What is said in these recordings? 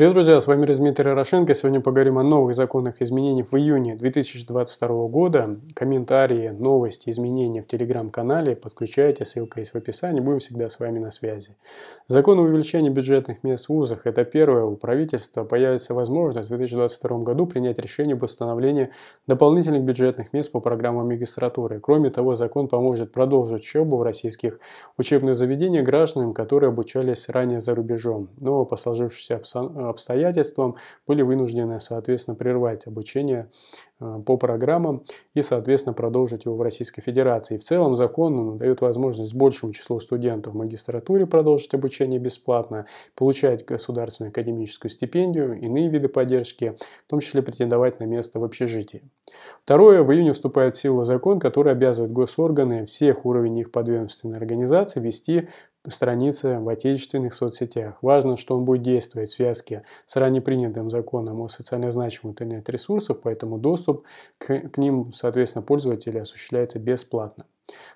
Привет, друзья, с вами Дмитрий Ярошенко. Сегодня поговорим о новых законах изменений в июне 2022 года. Комментарии, новости, изменения в телеграм-канале подключайте, ссылка есть в описании. Будем всегда с вами на связи. Закон о увеличении бюджетных мест в вузах – это первое. У правительства появится возможность в 2022 году принять решение об установлении дополнительных бюджетных мест по программам магистратуры. Кроме того, закон поможет продолжить учебу в российских учебных заведениях гражданам, которые обучались ранее за рубежом. Но по сложившейся обстановке обстоятельствам были вынуждены, соответственно, прервать обучение э, по программам и, соответственно, продолжить его в Российской Федерации. И в целом закон ну, дает возможность большему числу студентов в магистратуре продолжить обучение бесплатно, получать государственную академическую стипендию, иные виды поддержки, в том числе претендовать на место в общежитии. Второе, в июне вступает в силу закон, который обязывает госорганы всех уровней их подведомственной организации вести Страница в отечественных соцсетях. Важно, что он будет действовать в связке с ранее принятым законом о социально значимых интернет-ресурсах, поэтому доступ к, к ним, соответственно, пользователя осуществляется бесплатно.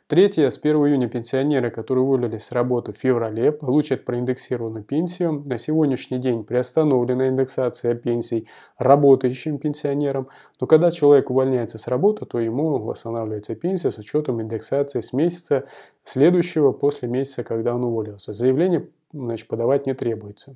Третье. С 1 июня пенсионеры, которые уволились с работы в феврале, получат проиндексированную пенсию. На сегодняшний день приостановлена индексация пенсий работающим пенсионерам. Но когда человек увольняется с работы, то ему восстанавливается пенсия с учетом индексации с месяца следующего после месяца, когда он уволился. Заявление значит, подавать не требуется.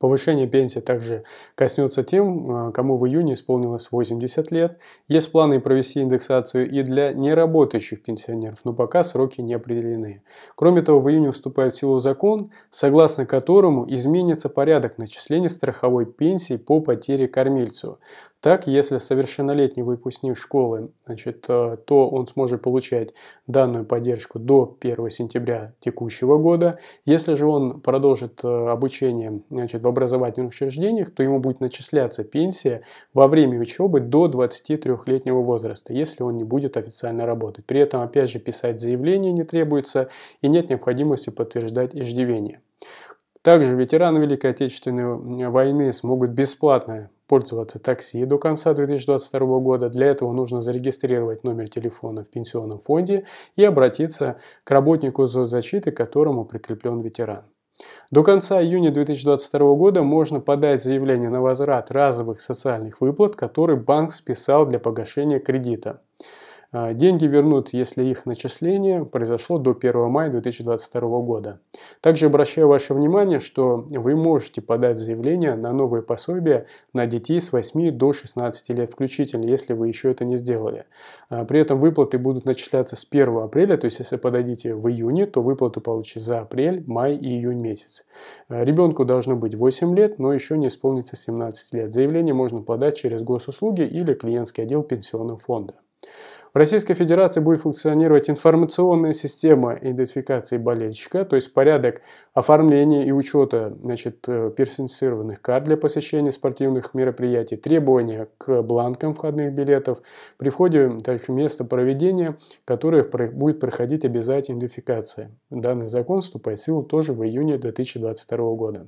Повышение пенсии также коснется тем, э, кому в июне исполнилось 80 лет. Есть планы провести индексацию и для неработающих пенсионеров, но пока сроки не определены. Кроме того, в июне вступает в силу закон, согласно которому изменится порядок начисления страховой пенсии по потере кормильцу. Так, если совершеннолетний выпускник школы, значит, э, то он сможет получать данную поддержку до 1 сентября текущего года. Если же он продолжит э, обучение значит, в образовательных учреждениях, то ему будет начисляться пенсия во время учебы до 23-летнего возраста, если он не будет официально работать. При этом, опять же, писать заявление не требуется и нет необходимости подтверждать иждивение. Также ветераны Великой Отечественной войны смогут бесплатно пользоваться такси до конца 2022 года. Для этого нужно зарегистрировать номер телефона в пенсионном фонде и обратиться к работнику зоозащиты, к которому прикреплен ветеран. До конца июня 2022 года можно подать заявление на возврат разовых социальных выплат, которые банк списал для погашения кредита. А, деньги вернут, если их начисление произошло до 1 мая 2022 года. Также обращаю ваше внимание, что вы можете подать заявление на новые пособия на детей с 8 до 16 лет включительно, если вы еще это не сделали. А, при этом выплаты будут начисляться с 1 апреля, то есть если подадите в июне, то выплату получите за апрель, май и июнь месяц. А, ребенку должно быть 8 лет, но еще не исполнится 17 лет. Заявление можно подать через госуслуги или клиентский отдел пенсионного фонда. В Российской Федерации будет функционировать информационная система идентификации болельщика, то есть порядок оформления и учета значит, э, персонифицированных карт для посещения спортивных мероприятий, требования к бланкам входных билетов, при входе также место проведения, которое будет проходить обязательная идентификация. Данный закон вступает в силу тоже в июне 2022 года.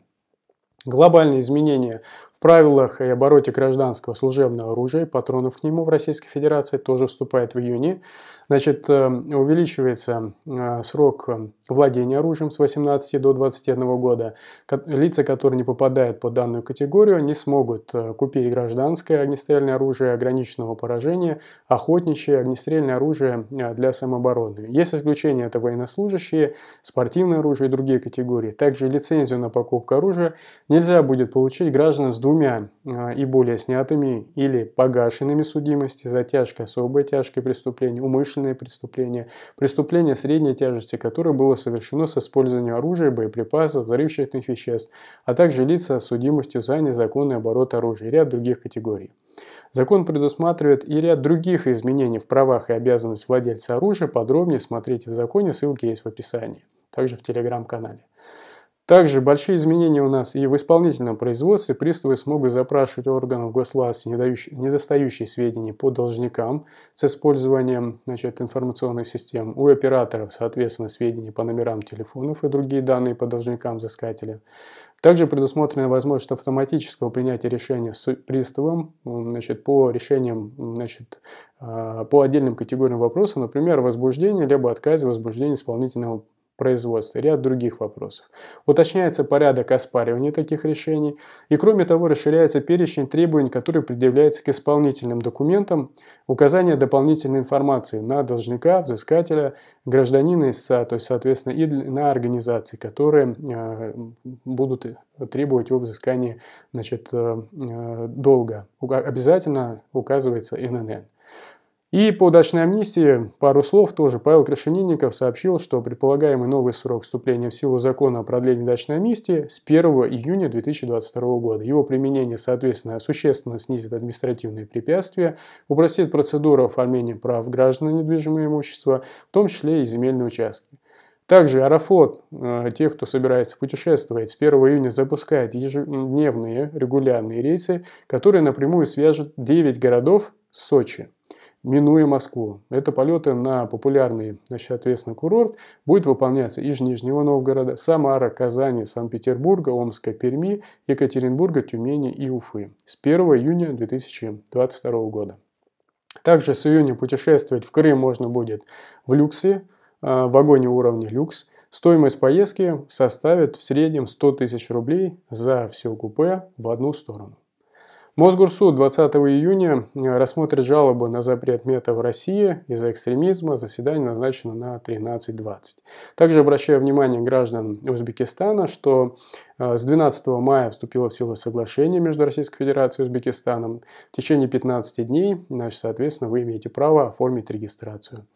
Глобальные изменения в правилах и обороте гражданского служебного оружия и патронов к нему в Российской Федерации тоже вступает в июне. Значит, э, увеличивается э, срок э, владения оружием с 18 до 21 года. Лица, которые не попадают под данную категорию, не смогут купить гражданское огнестрельное оружие ограниченного поражения, охотничье огнестрельное оружие для самообороны. Есть исключение, это военнослужащие, спортивное оружие и другие категории. Также лицензию на покупку оружия не нельзя будет получить граждан с двумя а, и более снятыми или погашенными судимости за тяжкое, особое тяжкое преступление, умышленное преступление, преступление средней тяжести, которое было совершено с использованием оружия, боеприпасов, взрывчатых веществ, а также лица с судимостью за незаконный оборот оружия и ряд других категорий. Закон предусматривает и ряд других изменений в правах и обязанностях владельца оружия. Подробнее смотрите в законе, ссылки есть в описании, также в телеграм-канале. Также большие изменения у нас и в исполнительном производстве. Приставы смогут запрашивать органов госвласти недостающие сведения по должникам с использованием значит, информационных систем. У операторов, соответственно, сведения по номерам телефонов и другие данные по должникам взыскателя. Также предусмотрена возможность автоматического принятия решения с приставом значит, по решениям значит, а, по отдельным категориям вопроса, например, возбуждение либо отказе возбуждения исполнительного производства, ряд других вопросов. Уточняется порядок оспаривания таких решений и, кроме того, расширяется перечень требований, которые предъявляются к исполнительным документам, указание дополнительной информации на должника, взыскателя, гражданина ИСА, то есть, соответственно, и на организации, которые э, будут требовать о взыскании значит, э, э долга. Обязательно указывается ННН. И по удачной амнистии пару слов тоже Павел Крашенинников сообщил, что предполагаемый новый срок вступления в силу закона о продлении удачной амнистии с 1 июня 2022 года. Его применение, соответственно, существенно снизит административные препятствия, упростит процедуру оформления прав граждан на недвижимое имущество, в том числе и земельные участки. Также Аэрофлот, э, тех, кто собирается путешествовать, с 1 июня запускает ежедневные регулярные рейсы, которые напрямую свяжут 9 городов с Сочи минуя Москву. Это полеты на популярный, значит, соответственно, курорт будет выполняться из Нижнего Новгорода, Самара, Казани, Санкт-Петербурга, Омска, Перми, Екатеринбурга, Тюмени и Уфы с 1 июня 2022 года. Также с июня путешествовать в Крым можно будет в люксе, э, в вагоне уровня люкс. Стоимость поездки составит в среднем 100 тысяч рублей за все купе в одну сторону. Мосгорсуд 20 июня э, рассмотрит жалобу на запрет мета в России из-за экстремизма. Заседание назначено на 13.20. Также обращаю внимание граждан Узбекистана, что Э, с 12 мая вступило в силу соглашение между Российской Федерацией и Узбекистаном. В течение 15 дней, значит, соответственно, вы имеете право оформить регистрацию.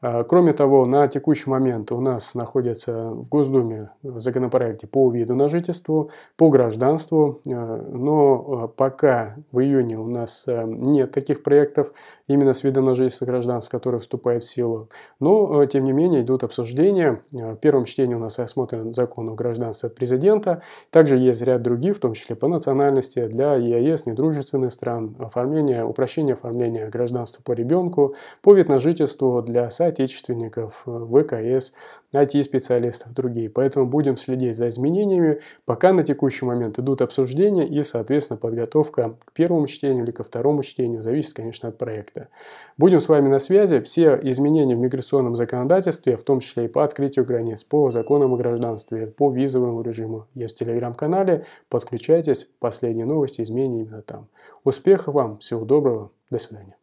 Э, кроме того, на текущий момент у нас находится в Госдуме законопроекты по виду на жительство, по гражданству, э, но пока в июне у нас нет таких проектов именно с видом на жительство гражданства, которые вступают в силу. Но, тем не менее, идут обсуждения. В первом чтении у нас осмотрен закон о гражданстве от президента, также есть ряд других, в том числе по национальности, для ЕАЭС, недружественных стран, оформление, упрощение оформления гражданства по ребенку, по вид на жительство для соотечественников, э, ВКС, IT-специалистов, другие. Поэтому будем следить за изменениями, пока на текущий момент идут обсуждения и, соответственно, подготовка к первому чтению или ко второму чтению, зависит, конечно, от проекта. Будем с вами на связи. Все изменения в миграционном законодательстве, в том числе и по открытию границ, по законам о гражданстве, по визовому режиму, если в телеграм-канале. Подключайтесь, последние новости изменения именно там. Успехов вам, всего доброго, до свидания.